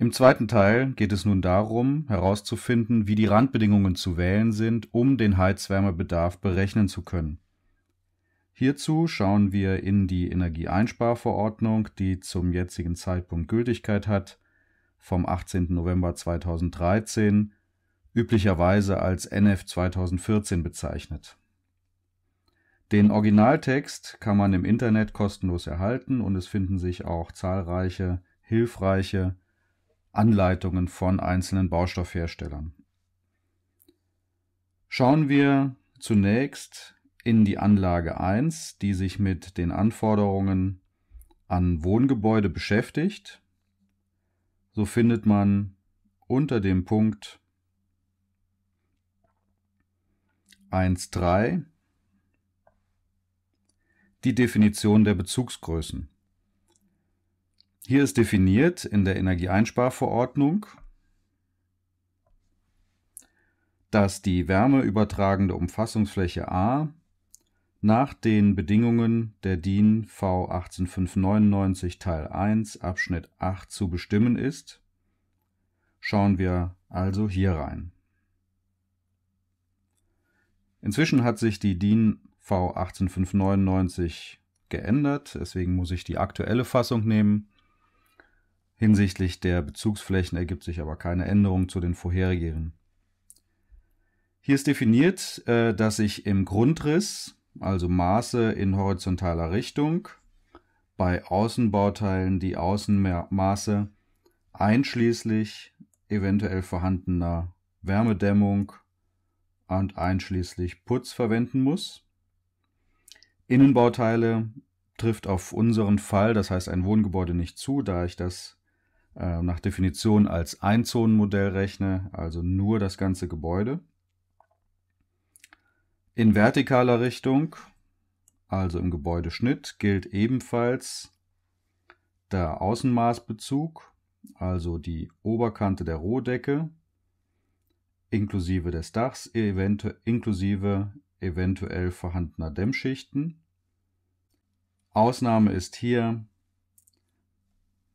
Im zweiten Teil geht es nun darum, herauszufinden, wie die Randbedingungen zu wählen sind, um den Heizwärmebedarf berechnen zu können. Hierzu schauen wir in die Energieeinsparverordnung, die zum jetzigen Zeitpunkt Gültigkeit hat, vom 18. November 2013, üblicherweise als NF 2014 bezeichnet. Den Originaltext kann man im Internet kostenlos erhalten und es finden sich auch zahlreiche hilfreiche Anleitungen von einzelnen Baustoffherstellern. Schauen wir zunächst in die Anlage 1, die sich mit den Anforderungen an Wohngebäude beschäftigt. So findet man unter dem Punkt 1.3 die Definition der Bezugsgrößen. Hier ist definiert in der Energieeinsparverordnung, dass die wärmeübertragende Umfassungsfläche A nach den Bedingungen der DIN V 18599 Teil 1 Abschnitt 8 zu bestimmen ist. Schauen wir also hier rein. Inzwischen hat sich die DIN V 18599 geändert, deswegen muss ich die aktuelle Fassung nehmen. Hinsichtlich der Bezugsflächen ergibt sich aber keine Änderung zu den vorherigen. Hier ist definiert, äh, dass ich im Grundriss, also Maße in horizontaler Richtung, bei Außenbauteilen die Außenmaße einschließlich eventuell vorhandener Wärmedämmung und einschließlich Putz verwenden muss. Innenbauteile trifft auf unseren Fall, das heißt ein Wohngebäude nicht zu, da ich das äh, nach Definition als Einzonenmodell rechne, also nur das ganze Gebäude. In vertikaler Richtung, also im Gebäudeschnitt, gilt ebenfalls der Außenmaßbezug, also die Oberkante der Rohdecke inklusive des Dachs, eventu inklusive eventuell vorhandener Dämmschichten. Ausnahme ist hier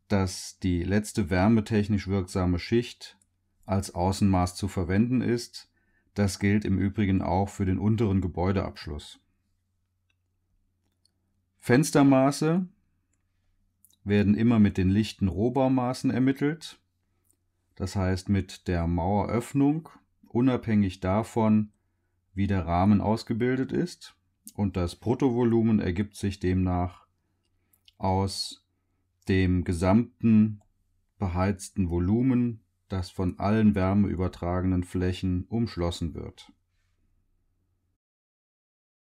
dass die letzte wärmetechnisch wirksame Schicht als Außenmaß zu verwenden ist. Das gilt im Übrigen auch für den unteren Gebäudeabschluss. Fenstermaße werden immer mit den lichten Rohbaumaßen ermittelt, das heißt mit der Maueröffnung, unabhängig davon, wie der Rahmen ausgebildet ist. Und das Bruttovolumen ergibt sich demnach aus dem gesamten beheizten Volumen, das von allen wärmeübertragenen Flächen umschlossen wird